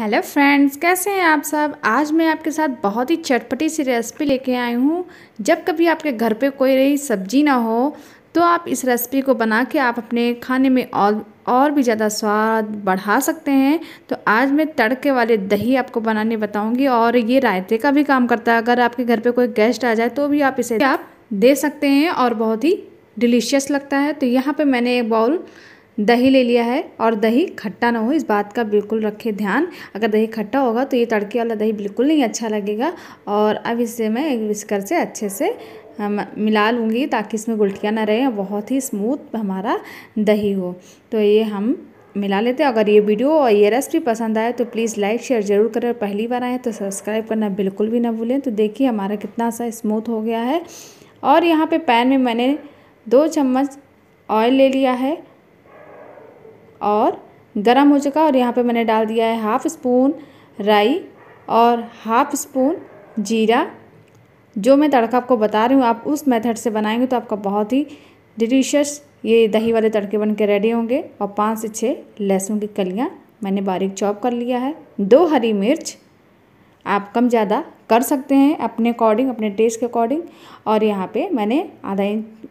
hello friends कैसे हैं आप सब आज मैं आपके साथ बहुत ही चटपटी सी रेसिपी लेके आई हूँ जब कभी आपके घर पे कोई रही सब्जी ना हो तो आप इस रेसिपी को बना के आप अपने खाने में और और भी ज़्यादा स्वाद बढ़ा सकते हैं तो आज मैं तड़के वाले दही आपको बनाने बताऊँगी और ये रायते का भी काम करता है अगर आपके घर पर कोई गेस्ट आ जाए तो भी आप इसे आप दे सकते हैं और बहुत ही डिलीशियस लगता है तो यहाँ पर मैंने एक बाउल दही ले लिया है और दही खट्टा ना हो इस बात का बिल्कुल रखें ध्यान अगर दही खट्टा होगा तो ये तड़के वाला दही बिल्कुल नहीं अच्छा लगेगा और अब इसे मैं एक विस्कर से अच्छे से हम मिला लूँगी ताकि इसमें गुलटियाँ ना रहें बहुत ही स्मूथ हमारा दही हो तो ये हम मिला लेते हैं अगर ये वीडियो और ये रेसिपी पसंद आए तो प्लीज़ लाइक शेयर ज़रूर करें पहली बार आए तो सब्सक्राइब करना बिल्कुल भी ना भूलें तो देखिए हमारा कितना सा स्मूथ हो गया है और यहाँ पे पैन में मैंने दो चम्मच ऑयल ले लिया है और गरम हो चुका और यहाँ पे मैंने डाल दिया है हाफ़ स्पून राई और हाफ़ स्पून जीरा जो मैं तड़का आपको बता रही हूँ आप उस मेथड से बनाएंगे तो आपका बहुत ही डिलीशियस ये दही वाले तड़के बन के रेडी होंगे और पाँच से छः लहसुन की कलियाँ मैंने बारीक चॉप कर लिया है दो हरी मिर्च आप कम ज़्यादा कर सकते हैं अपने अकॉर्डिंग अपने टेस्ट के अकॉर्डिंग और यहाँ पे मैंने आधा इंच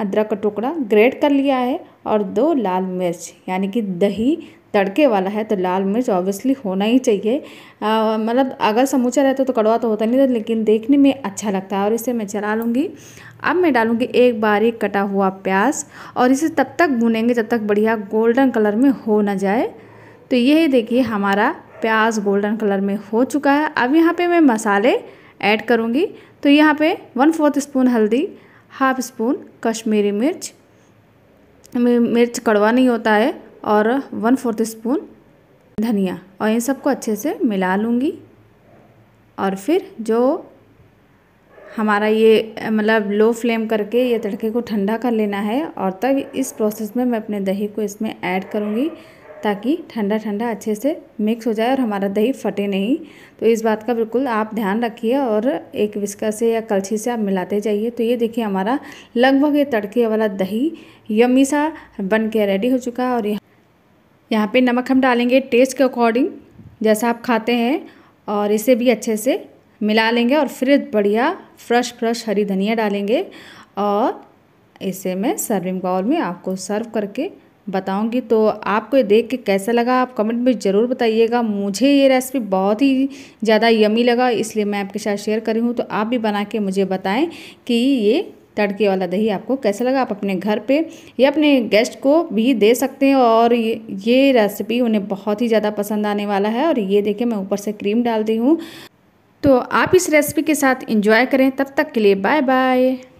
अदरक का टुकड़ा ग्रेट कर लिया है और दो लाल मिर्च यानी कि दही तड़के वाला है तो लाल मिर्च ऑब्वियसली होना ही चाहिए मतलब अगर समूचा रहता तो कड़वा तो होता नहीं था लेकिन देखने में अच्छा लगता है और इसे मैं चला लूँगी अब मैं डालूँगी एक बारीक कटा हुआ प्याज और इसे तब तक भुनेंगे जब तक बढ़िया गोल्डन कलर में हो ना जाए तो ये देखिए हमारा प्याज गोल्डन कलर में हो चुका है अब यहाँ पर मैं मसाले ऐड करूँगी तो यहाँ पर वन फोर्थ स्पून हल्दी हाफ स्पून कश्मीरी मिर्च मिर्च कड़वा नहीं होता है और वन फोर्थ स्पून धनिया और इन सबको अच्छे से मिला लूँगी और फिर जो हमारा ये मतलब लो फ्लेम करके ये तड़के को ठंडा कर लेना है और तब इस प्रोसेस में मैं अपने दही को इसमें ऐड करूँगी ताकि ठंडा ठंडा अच्छे से मिक्स हो जाए और हमारा दही फटे नहीं तो इस बात का बिल्कुल आप ध्यान रखिए और एक विस्का से या कलछी से आप मिलाते जाइए तो ये देखिए हमारा लगभग ये तड़के वाला दही यमी सा बन के रेडी हो चुका है और यहाँ यहाँ पर नमक हम डालेंगे टेस्ट के अकॉर्डिंग जैसा आप खाते हैं और इसे भी अच्छे से मिला लेंगे और फिर बढ़िया फ्रेश फ्रेश हरी धनिया डालेंगे और इसे मैं सर्विंग बाउल में आपको सर्व करके बताऊंगी तो आपको ये देख के कैसा लगा आप कमेंट में ज़रूर बताइएगा मुझे ये रेसिपी बहुत ही ज़्यादा यमी लगा इसलिए मैं आपके साथ शेयर करी हूँ तो आप भी बना के मुझे बताएं कि ये तड़के वाला दही आपको कैसा लगा आप अपने घर पे या अपने गेस्ट को भी दे सकते हैं और ये ये रेसिपी उन्हें बहुत ही ज़्यादा पसंद आने वाला है और ये देखिए मैं ऊपर से क्रीम डाल दी हूँ तो आप इस रेसिपी के साथ इंजॉय करें तब तक के लिए बाय बाय